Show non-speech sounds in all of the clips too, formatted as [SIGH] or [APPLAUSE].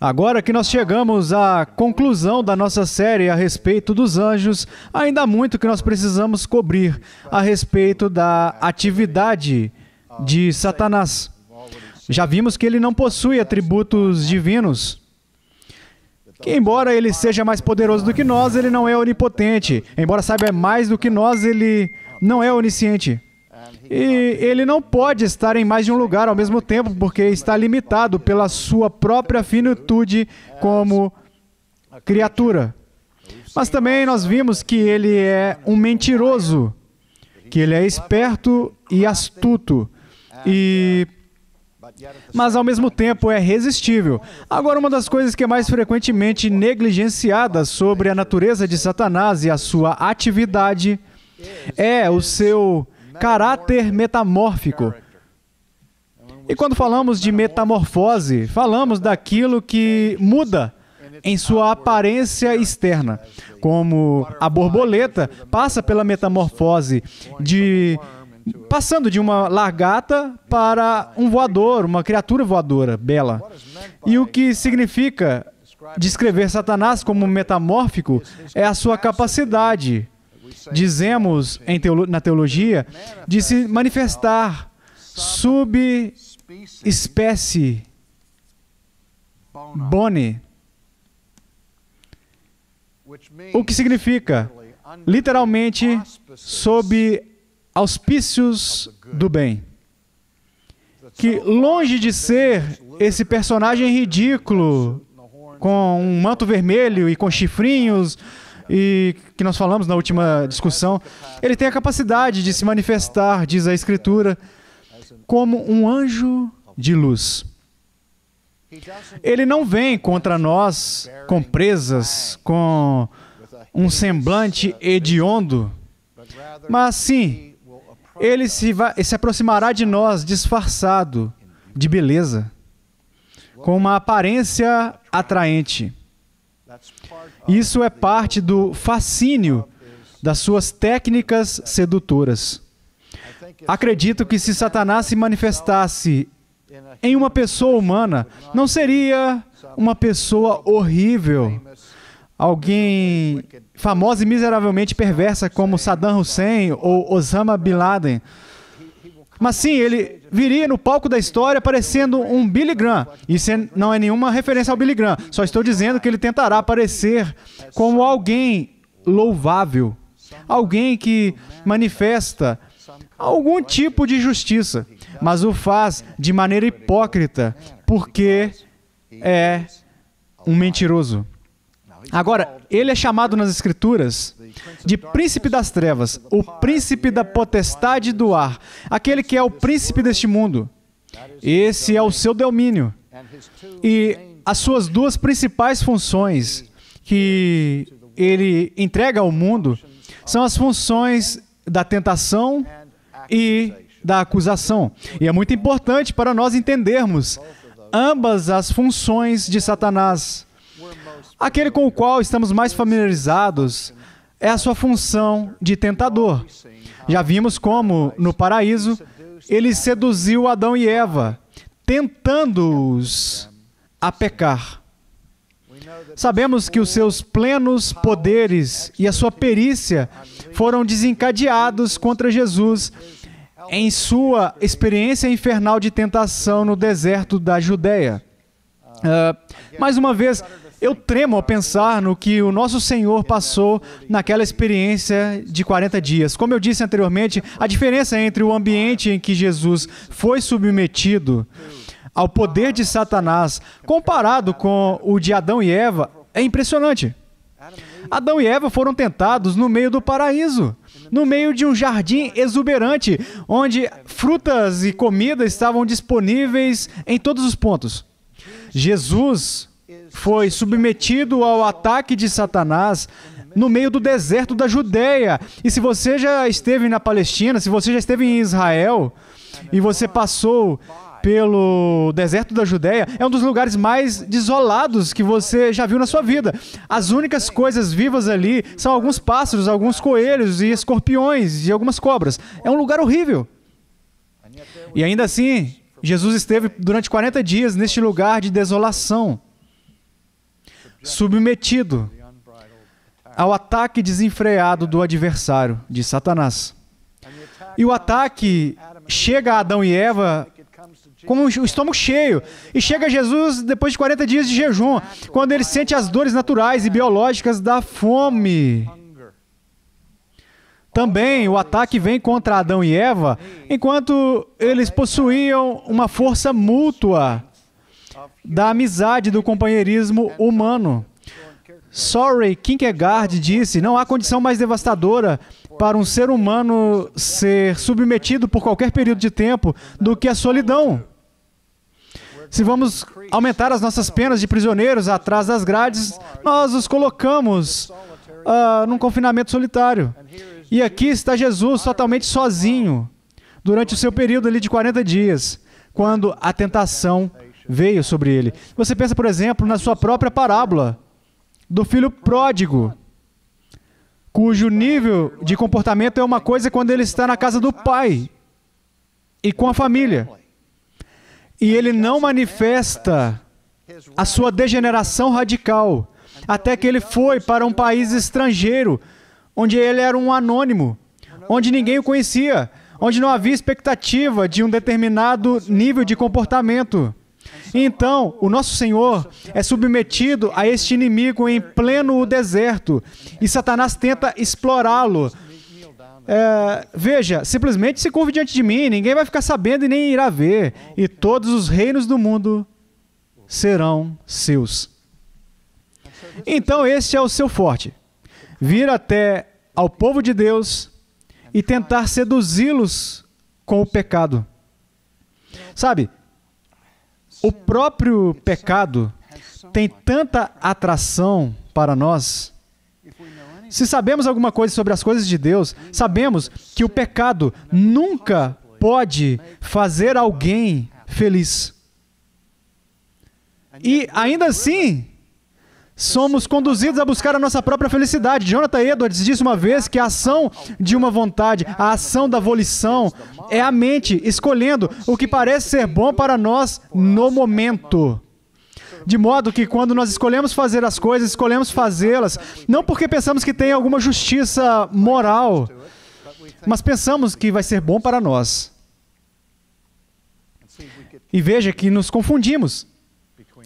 Agora que nós chegamos à conclusão da nossa série a respeito dos anjos, ainda há muito que nós precisamos cobrir a respeito da atividade de Satanás. Já vimos que ele não possui atributos divinos. Que embora ele seja mais poderoso do que nós, ele não é onipotente. Embora saiba mais do que nós, ele não é onisciente. E ele não pode estar em mais de um lugar ao mesmo tempo, porque está limitado pela sua própria finitude como criatura. Mas também nós vimos que ele é um mentiroso, que ele é esperto e astuto. E mas ao mesmo tempo é resistível. Agora, uma das coisas que é mais frequentemente negligenciada sobre a natureza de Satanás e a sua atividade é o seu caráter metamórfico. E quando falamos de metamorfose, falamos daquilo que muda em sua aparência externa, como a borboleta passa pela metamorfose de passando de uma largata para um voador, uma criatura voadora bela. E o que significa descrever Satanás como metamórfico é a sua capacidade dizemos teolo na teologia, de se manifestar subespécie bone, o que significa, literalmente, sob auspícios do bem. Que, longe de ser esse personagem ridículo, com um manto vermelho e com chifrinhos e que nós falamos na última discussão, ele tem a capacidade de se manifestar, diz a Escritura, como um anjo de luz. Ele não vem contra nós com presas, com um semblante hediondo, mas sim, ele se, se aproximará de nós disfarçado de beleza, com uma aparência atraente. Isso é parte do fascínio das suas técnicas sedutoras. Acredito que se Satanás se manifestasse em uma pessoa humana, não seria uma pessoa horrível, alguém famosa e miseravelmente perversa como Saddam Hussein ou Osama Bin Laden. Mas sim, ele viria no palco da história parecendo um Billy Graham. Isso é, não é nenhuma referência ao Billy Graham. Só estou dizendo que ele tentará aparecer como alguém louvável, alguém que manifesta algum tipo de justiça, mas o faz de maneira hipócrita, porque é um mentiroso. Agora, ele é chamado nas Escrituras de príncipe das trevas, o príncipe da potestade do ar, aquele que é o príncipe deste mundo. Esse é o seu domínio. E as suas duas principais funções que ele entrega ao mundo são as funções da tentação e da acusação. E é muito importante para nós entendermos ambas as funções de Satanás. Aquele com o qual estamos mais familiarizados é a sua função de tentador. Já vimos como, no paraíso, ele seduziu Adão e Eva, tentando-os a pecar. Sabemos que os seus plenos poderes e a sua perícia foram desencadeados contra Jesus em sua experiência infernal de tentação no deserto da Judéia. Uh, mais uma vez, eu tremo ao pensar no que o nosso Senhor passou naquela experiência de 40 dias. Como eu disse anteriormente, a diferença entre o ambiente em que Jesus foi submetido ao poder de Satanás comparado com o de Adão e Eva é impressionante. Adão e Eva foram tentados no meio do paraíso, no meio de um jardim exuberante, onde frutas e comida estavam disponíveis em todos os pontos. Jesus foi submetido ao ataque de Satanás no meio do deserto da Judéia. E se você já esteve na Palestina, se você já esteve em Israel e você passou pelo deserto da Judéia, é um dos lugares mais desolados que você já viu na sua vida. As únicas coisas vivas ali são alguns pássaros, alguns coelhos e escorpiões e algumas cobras. É um lugar horrível. E ainda assim, Jesus esteve durante 40 dias neste lugar de desolação submetido ao ataque desenfreado do adversário, de Satanás. E o ataque chega a Adão e Eva com o estômago cheio. E chega Jesus depois de 40 dias de jejum, quando ele sente as dores naturais e biológicas da fome. Também o ataque vem contra Adão e Eva, enquanto eles possuíam uma força mútua da amizade, do companheirismo humano. Sorry, Kierkegaard disse: não há condição mais devastadora para um ser humano ser submetido por qualquer período de tempo do que a solidão. Se vamos aumentar as nossas penas de prisioneiros atrás das grades, nós os colocamos uh, num confinamento solitário. E aqui está Jesus totalmente sozinho durante o seu período ali de 40 dias, quando a tentação veio sobre ele. Você pensa, por exemplo, na sua própria parábola do filho pródigo, cujo nível de comportamento é uma coisa quando ele está na casa do pai e com a família. E ele não manifesta a sua degeneração radical até que ele foi para um país estrangeiro, onde ele era um anônimo, onde ninguém o conhecia, onde não havia expectativa de um determinado nível de comportamento. Então, o nosso Senhor é submetido a este inimigo em pleno deserto e Satanás tenta explorá-lo. É, veja, simplesmente se curve diante de mim, ninguém vai ficar sabendo e nem irá ver, e todos os reinos do mundo serão seus. Então, este é o seu forte: vir até ao povo de Deus e tentar seduzi-los com o pecado. Sabe, o próprio pecado tem tanta atração para nós. Se sabemos alguma coisa sobre as coisas de Deus, sabemos que o pecado nunca pode fazer alguém feliz. E ainda assim, somos conduzidos a buscar a nossa própria felicidade. Jonathan Edwards disse uma vez que a ação de uma vontade, a ação da volição, é a mente escolhendo o que parece ser bom para nós no momento. De modo que quando nós escolhemos fazer as coisas, escolhemos fazê-las, não porque pensamos que tem alguma justiça moral, mas pensamos que vai ser bom para nós. E veja que nos confundimos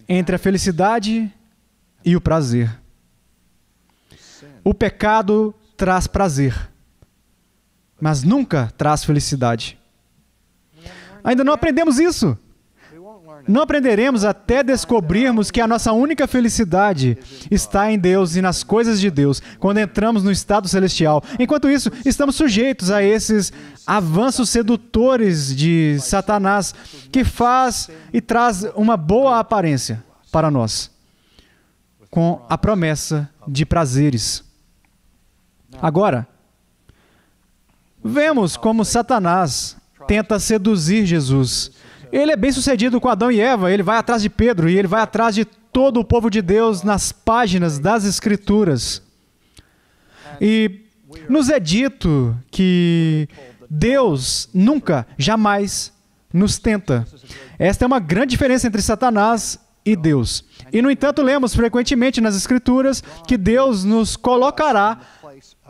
entre a felicidade e o prazer. O pecado traz prazer, mas nunca traz felicidade. Ainda não aprendemos isso. Não aprenderemos até descobrirmos que a nossa única felicidade está em Deus e nas coisas de Deus, quando entramos no estado celestial. Enquanto isso, estamos sujeitos a esses avanços sedutores de Satanás que faz e traz uma boa aparência para nós com a promessa de prazeres. Agora, vemos como Satanás tenta seduzir Jesus. Ele é bem sucedido com Adão e Eva, ele vai atrás de Pedro e ele vai atrás de todo o povo de Deus nas páginas das Escrituras. E nos é dito que Deus nunca, jamais nos tenta. Esta é uma grande diferença entre Satanás e Deus. E, no entanto, lemos frequentemente nas Escrituras que Deus nos colocará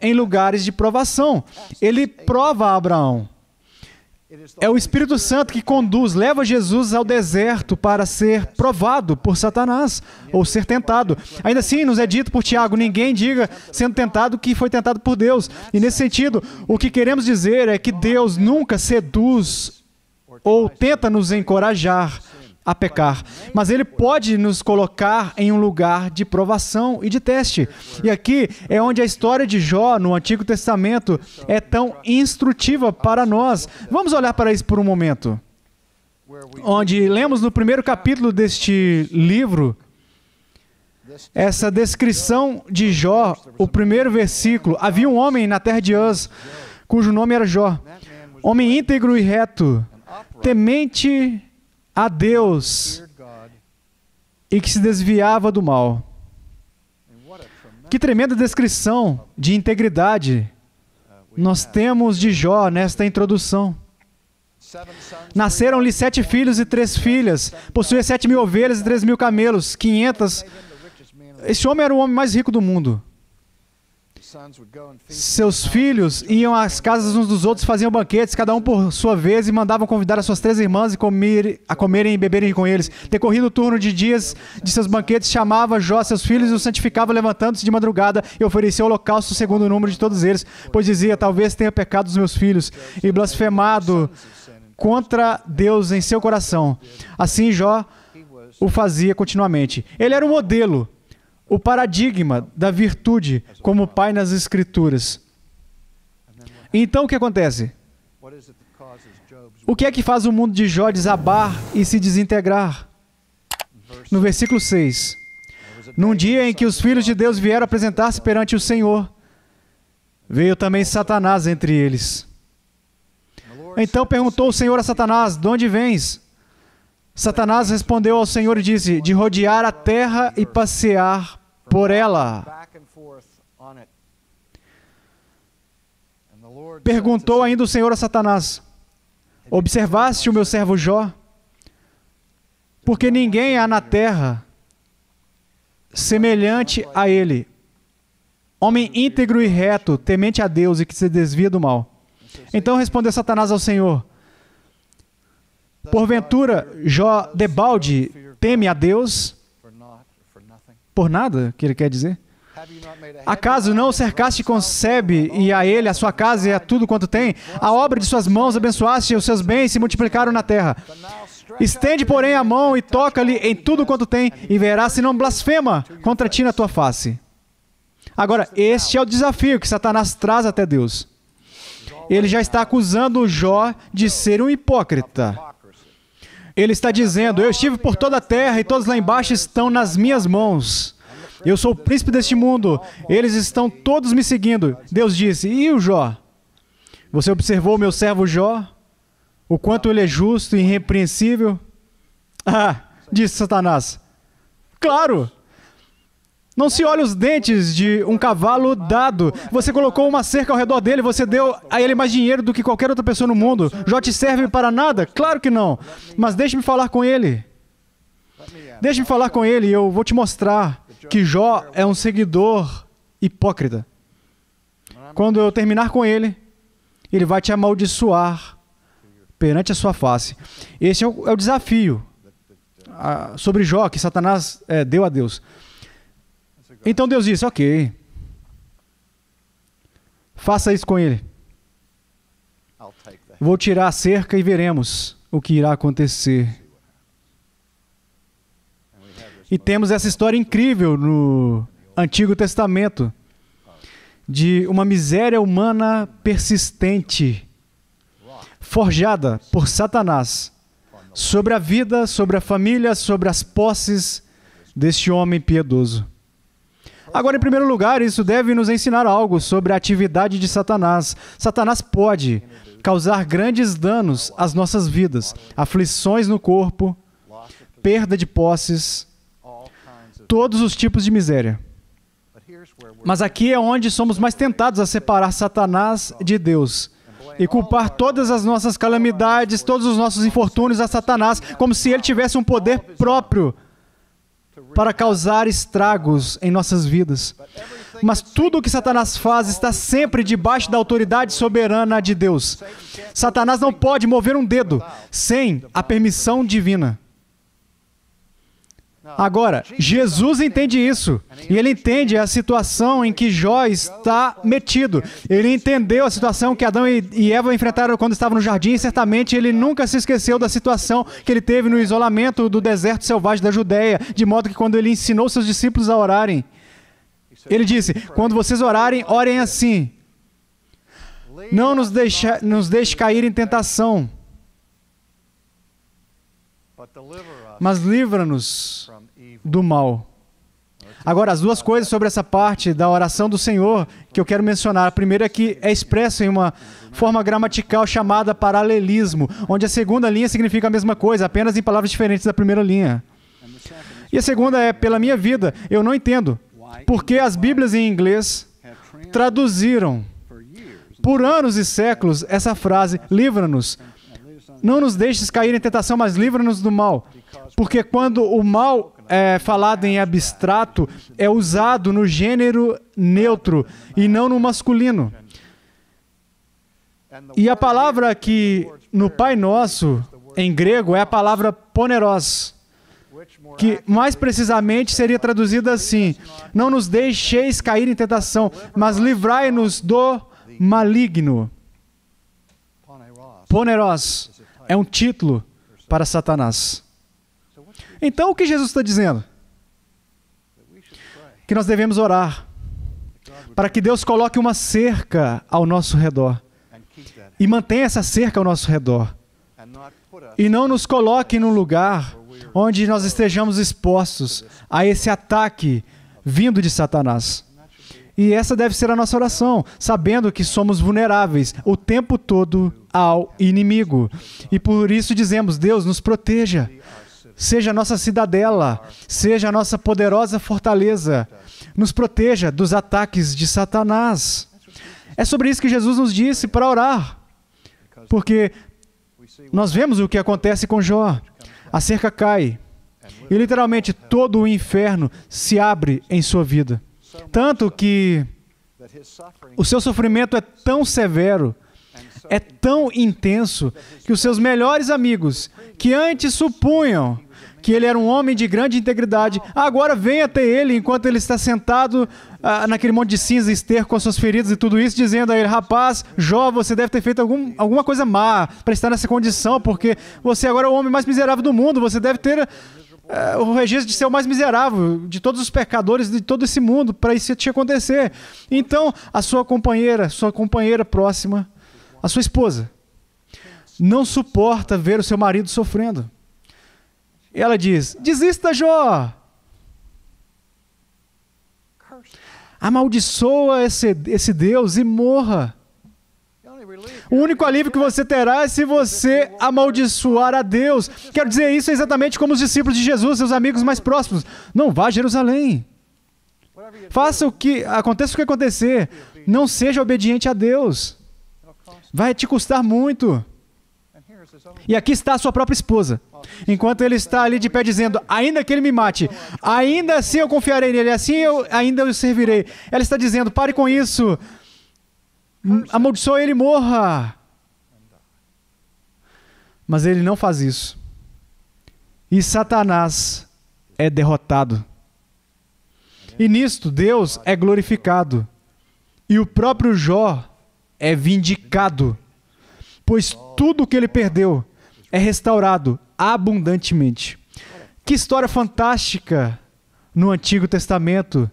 em lugares de provação. Ele prova a Abraão. É o Espírito Santo que conduz, leva Jesus ao deserto para ser provado por Satanás ou ser tentado. Ainda assim, nos é dito por Tiago: ninguém diga sendo tentado que foi tentado por Deus. E nesse sentido, o que queremos dizer é que Deus nunca seduz ou tenta nos encorajar a pecar, mas ele pode nos colocar em um lugar de provação e de teste. E aqui é onde a história de Jó no Antigo Testamento é tão instrutiva para nós. Vamos olhar para isso por um momento. Onde lemos no primeiro capítulo deste livro essa descrição de Jó, o primeiro versículo. Havia um homem na terra de Uz, cujo nome era Jó, homem íntegro e reto, temente a Deus e que se desviava do mal. Que tremenda descrição de integridade nós temos de Jó nesta introdução. Nasceram-lhe sete filhos e três filhas, possuía sete mil ovelhas e três mil camelos, quinhentas. Esse homem era o homem mais rico do mundo. Seus filhos iam às casas uns dos outros, faziam banquetes, cada um por sua vez, e mandavam convidar as suas três irmãs comer, a comerem e beberem com eles. Decorrido o turno de dias de seus banquetes, chamava Jó seus filhos e os santificava, levantando-se de madrugada e oferecia holocausto segundo o número de todos eles, pois dizia: Talvez tenha pecado os meus filhos, e blasfemado contra Deus em seu coração. Assim Jó o fazia continuamente. Ele era o um modelo o paradigma da virtude como pai nas Escrituras. Então o que acontece? O que é que faz o mundo de Jó desabar e se desintegrar? No versículo 6: Num dia em que os filhos de Deus vieram apresentar-se perante o Senhor, veio também Satanás entre eles. Então perguntou o Senhor a Satanás: De onde vens? Satanás respondeu ao Senhor e disse: De rodear a terra e passear por ela. Perguntou ainda o Senhor a Satanás: Observaste o meu servo Jó? Porque ninguém há na terra semelhante a ele, homem íntegro e reto, temente a Deus e que se desvia do mal. Então respondeu Satanás ao Senhor: Porventura, Jó debalde teme a Deus? por nada, que ele quer dizer? Acaso não o cercaste concebe, e a ele, a sua casa e a tudo quanto tem? A obra de suas mãos abençoaste, e os seus bens se multiplicaram na terra. Estende, porém, a mão e toca-lhe em tudo quanto tem, e verás se não blasfema contra ti na tua face. Agora, este é o desafio que Satanás traz até Deus. Ele já está acusando Jó de ser um hipócrita. Ele está dizendo: Eu estive por toda a terra e todos lá embaixo estão nas minhas mãos. Eu sou o príncipe deste mundo. Eles estão todos me seguindo. Deus disse: E o Jó? Você observou o meu servo Jó? O quanto ele é justo e irrepreensível? [LAUGHS] Ah, disse Satanás. Claro! Não se olha os dentes de um cavalo dado. Você colocou uma cerca ao redor dele, você deu a ele mais dinheiro do que qualquer outra pessoa no mundo. Jó te serve para nada? Claro que não. Mas deixe-me falar com ele. Deixe-me falar com ele e eu vou te mostrar que Jó é um seguidor hipócrita. Quando eu terminar com ele, ele vai te amaldiçoar perante a sua face. Esse é o, é o desafio a, ah, sobre Jó que Satanás é, deu a Deus. Então Deus disse: Ok. Faça isso com ele. Vou tirar a cerca e veremos o que irá acontecer. E temos essa história incrível no Antigo Testamento de uma miséria humana persistente, forjada por Satanás sobre a vida, sobre a família, sobre as posses deste homem piedoso. Agora, em primeiro lugar, isso deve nos ensinar algo sobre a atividade de Satanás. Satanás pode causar grandes danos às nossas vidas, aflições no corpo, perda de posses, todos os tipos de miséria. Mas aqui é onde somos mais tentados a separar Satanás de Deus e culpar todas as nossas calamidades, todos os nossos infortúnios a Satanás, como se ele tivesse um poder próprio para causar estragos em nossas vidas. Mas tudo o que Satanás faz está sempre debaixo da autoridade soberana de Deus. Satanás não pode mover um dedo sem a permissão divina. Agora, Jesus entende isso. E ele entende a situação em que Jó está metido. Ele entendeu a situação que Adão e Eva enfrentaram quando estavam no jardim. E certamente ele nunca se esqueceu da situação que ele teve no isolamento do deserto selvagem da Judéia. De modo que quando ele ensinou seus discípulos a orarem, ele disse: Quando vocês orarem, orem assim. Não nos deixe, nos deixe cair em tentação mas livra-nos do mal. Agora, as duas coisas sobre essa parte da oração do Senhor que eu quero mencionar. A primeira é que é expressa em uma forma gramatical chamada paralelismo, onde a segunda linha significa a mesma coisa, apenas em palavras diferentes da primeira linha. E a segunda é, pela minha vida, eu não entendo porque as Bíblias em inglês traduziram por anos e séculos essa frase: livra-nos. Não nos deixes cair em tentação, mas livra-nos do mal. Porque quando o mal é, falado em abstrato é usado no gênero neutro e não no masculino. E a palavra que no Pai Nosso, em grego, é a palavra poneros, que mais precisamente seria traduzida assim: Não nos deixeis cair em tentação, mas livrai-nos do maligno. Poneros é um título para Satanás. Então, o que Jesus está dizendo? Que nós devemos orar para que Deus coloque uma cerca ao nosso redor e mantenha essa cerca ao nosso redor e não nos coloque num lugar onde nós estejamos expostos a esse ataque vindo de Satanás. E essa deve ser a nossa oração, sabendo que somos vulneráveis o tempo todo ao inimigo. E por isso dizemos: Deus, nos proteja seja a nossa cidadela, seja a nossa poderosa fortaleza. Nos proteja dos ataques de Satanás. É sobre isso que Jesus nos disse para orar. Porque nós vemos o que acontece com Jó. A cerca cai. E literalmente todo o inferno se abre em sua vida. Tanto que o seu sofrimento é tão severo, é tão intenso, que os seus melhores amigos, que antes supunham que ele era um homem de grande integridade. Agora venha até ele enquanto ele está sentado ah, naquele monte de cinza esterco com as suas feridas e tudo isso, dizendo a ele: Rapaz, Jó, você deve ter feito algum, alguma coisa má para estar nessa condição, porque você agora é o homem mais miserável do mundo, você deve ter. Uh, o registro de ser o mais miserável de todos os pecadores de todo esse mundo para isso te acontecer. Então, a sua companheira, sua companheira próxima, a sua esposa, não suporta ver o seu marido sofrendo. E ela diz: Desista, Jó. Amaldiçoa esse, esse Deus e morra. O único alívio que você terá é se você amaldiçoar a Deus. Quero dizer isso exatamente como os discípulos de Jesus, seus amigos mais próximos. Não vá a Jerusalém. Faça o que aconteça o que acontecer, não seja obediente a Deus. Vai te custar muito. E aqui está a sua própria esposa. Enquanto ele está ali de pé dizendo, ainda que ele me mate, ainda assim eu confiarei nele, assim eu ainda o servirei. Ela está dizendo, pare com isso. Amaldiçoe ele morra. Mas ele não faz isso. E Satanás é derrotado. E nisto Deus é glorificado. E o próprio Jó é vindicado pois tudo o que ele perdeu é restaurado abundantemente. Que história fantástica no Antigo Testamento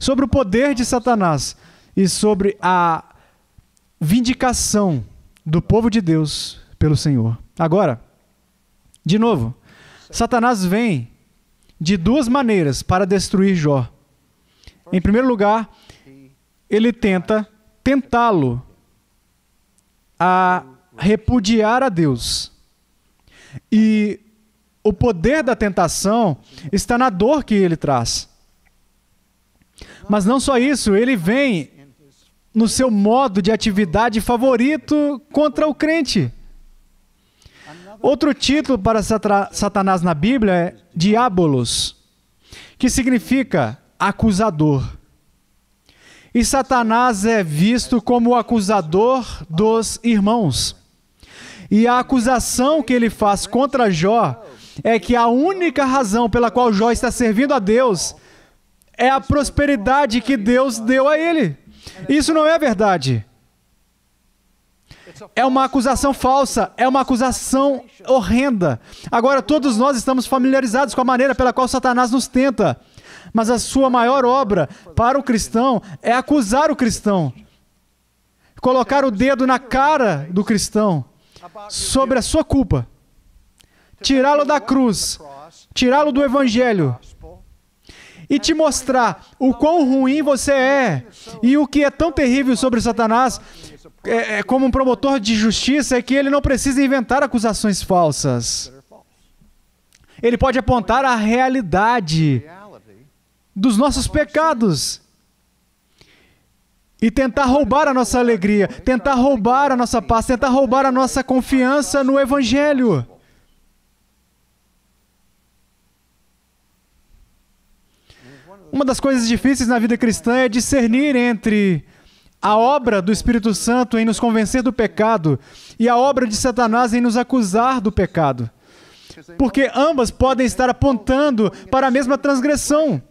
sobre o poder de Satanás e sobre a vindicação do povo de Deus pelo Senhor. Agora, de novo, Satanás vem de duas maneiras para destruir Jó. Em primeiro lugar, ele tenta tentá-lo a repudiar a Deus. E o poder da tentação está na dor que ele traz. Mas não só isso, ele vem no seu modo de atividade favorito contra o crente. Outro título para Satanás na Bíblia é Diabolos, que significa acusador. E Satanás é visto como o acusador dos irmãos. E a acusação que ele faz contra Jó é que a única razão pela qual Jó está servindo a Deus é a prosperidade que Deus deu a ele. Isso não é verdade. É uma acusação falsa, é uma acusação horrenda. Agora, todos nós estamos familiarizados com a maneira pela qual Satanás nos tenta. Mas a sua maior obra para o cristão é acusar o cristão, colocar o dedo na cara do cristão sobre a sua culpa, tirá-lo da cruz, tirá-lo do evangelho e te mostrar o quão ruim você é e o que é tão terrível sobre Satanás é, é, como um promotor de justiça é que ele não precisa inventar acusações falsas. Ele pode apontar a realidade dos nossos pecados e tentar roubar a nossa alegria, tentar roubar a nossa paz, tentar roubar a nossa confiança no Evangelho. Uma das coisas difíceis na vida cristã é discernir entre a obra do Espírito Santo em nos convencer do pecado e a obra de Satanás em nos acusar do pecado. Porque ambas podem estar apontando para a mesma transgressão.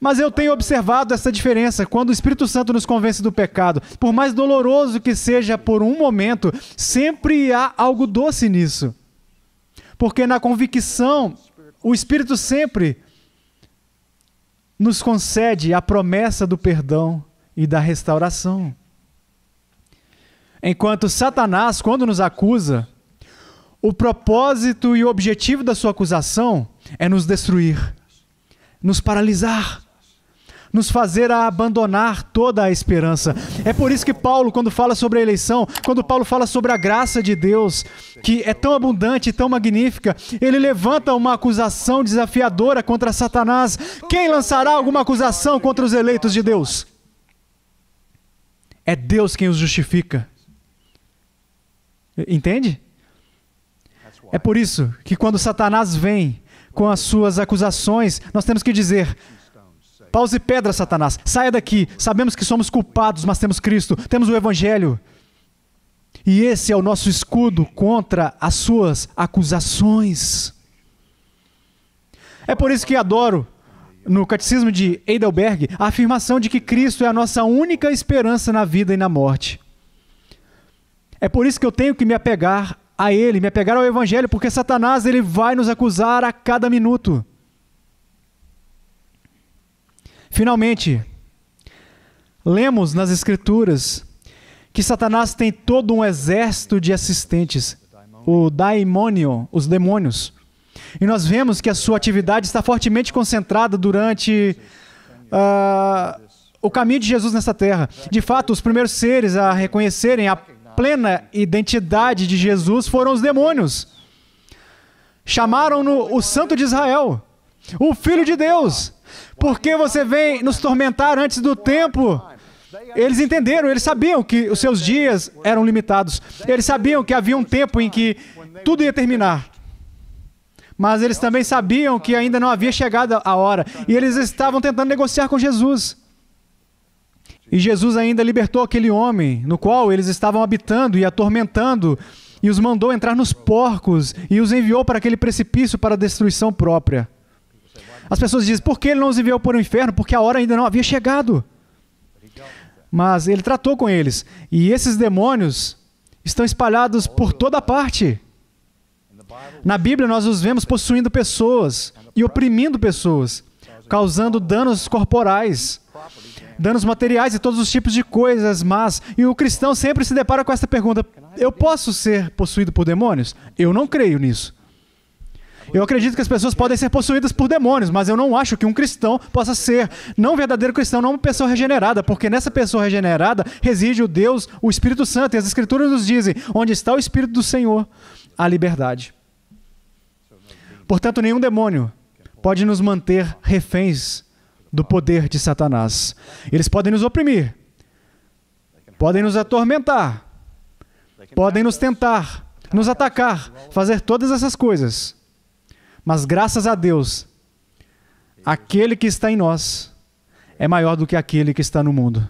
Mas eu tenho observado essa diferença quando o Espírito Santo nos convence do pecado. Por mais doloroso que seja por um momento, sempre há algo doce nisso. Porque na convicção, o Espírito sempre nos concede a promessa do perdão e da restauração. Enquanto Satanás, quando nos acusa, o propósito e o objetivo da sua acusação é nos destruir, nos paralisar, nos fazer a abandonar toda a esperança. É por isso que Paulo, quando fala sobre a eleição, quando Paulo fala sobre a graça de Deus, que é tão abundante e tão magnífica, ele levanta uma acusação desafiadora contra Satanás. Quem lançará alguma acusação contra os eleitos de Deus? É Deus quem os justifica. Entende? É por isso que quando Satanás vem com as suas acusações, nós temos que dizer: Paus e pedra, Satanás. Saia daqui. Sabemos que somos culpados, mas temos Cristo, temos o Evangelho. E esse é o nosso escudo contra as suas acusações. É por isso que adoro, no Catecismo de Heidelberg, a afirmação de que Cristo é a nossa única esperança na vida e na morte. É por isso que eu tenho que me apegar a Ele, me apegar ao Evangelho, porque Satanás ele vai nos acusar a cada minuto. Finalmente, lemos nas Escrituras que Satanás tem todo um exército de assistentes, o daimônio, os demônios. E nós vemos que a sua atividade está fortemente concentrada durante uh, o caminho de Jesus nessa terra. De fato, os primeiros seres a reconhecerem a plena identidade de Jesus foram os demônios. Chamaram-no o Santo de Israel, o Filho de Deus. Por que você vem nos tormentar antes do tempo? Eles entenderam, eles sabiam que os seus dias eram limitados. Eles sabiam que havia um tempo em que tudo ia terminar. Mas eles também sabiam que ainda não havia chegado a hora. E eles estavam tentando negociar com Jesus. E Jesus ainda libertou aquele homem no qual eles estavam habitando e atormentando, e os mandou entrar nos porcos, e os enviou para aquele precipício para destruição própria. As pessoas dizem, por que ele não os enviou para o inferno? Porque a hora ainda não havia chegado. Mas ele tratou com eles. E esses demônios estão espalhados por toda parte. Na Bíblia, nós os vemos possuindo pessoas e oprimindo pessoas, causando danos corporais, danos materiais e todos os tipos de coisas mas E o cristão sempre se depara com essa pergunta: eu posso ser possuído por demônios? Eu não creio nisso. Eu acredito que as pessoas podem ser possuídas por demônios, mas eu não acho que um cristão possa ser não verdadeiro cristão, não uma pessoa regenerada, porque nessa pessoa regenerada reside o Deus, o Espírito Santo, e as Escrituras nos dizem: onde está o Espírito do Senhor, a liberdade. Portanto, nenhum demônio pode nos manter reféns do poder de Satanás. Eles podem nos oprimir, podem nos atormentar, podem nos tentar, nos atacar, fazer todas essas coisas. Mas graças a Deus, aquele que está em nós é maior do que aquele que está no mundo.